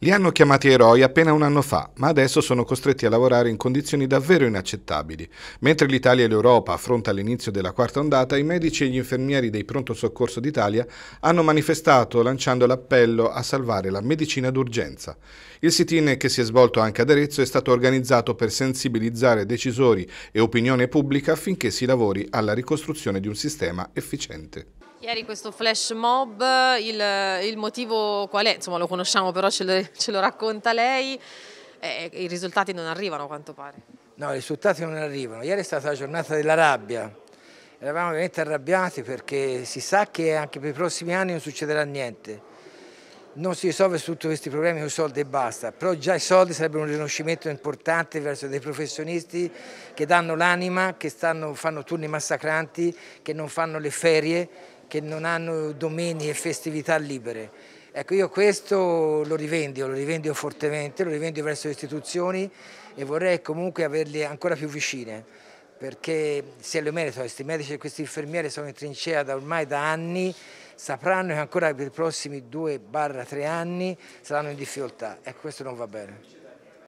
Li hanno chiamati eroi appena un anno fa, ma adesso sono costretti a lavorare in condizioni davvero inaccettabili. Mentre l'Italia e l'Europa affrontano l'inizio della quarta ondata, i medici e gli infermieri dei pronto soccorso d'Italia hanno manifestato lanciando l'appello a salvare la medicina d'urgenza. Il sit-in che si è svolto anche ad Arezzo è stato organizzato per sensibilizzare decisori e opinione pubblica affinché si lavori alla ricostruzione di un sistema efficiente. Ieri questo flash mob, il, il motivo qual è? Insomma lo conosciamo però ce lo, ce lo racconta lei, eh, i risultati non arrivano a quanto pare. No, i risultati non arrivano. Ieri è stata la giornata della rabbia, eravamo veramente arrabbiati perché si sa che anche per i prossimi anni non succederà niente. Non si risolve tutti questi problemi con soldi e basta, però già i soldi sarebbero un riconoscimento importante verso dei professionisti che danno l'anima, che stanno, fanno turni massacranti, che non fanno le ferie, che non hanno domeni e festività libere. Ecco, io questo lo rivendio, lo rivendico fortemente, lo rivendico verso le istituzioni e vorrei comunque averle ancora più vicine, perché se lo merito, questi medici e questi infermieri sono in trincea da ormai da anni, sapranno che ancora per i prossimi 2-3 anni saranno in difficoltà Ecco, questo non va bene.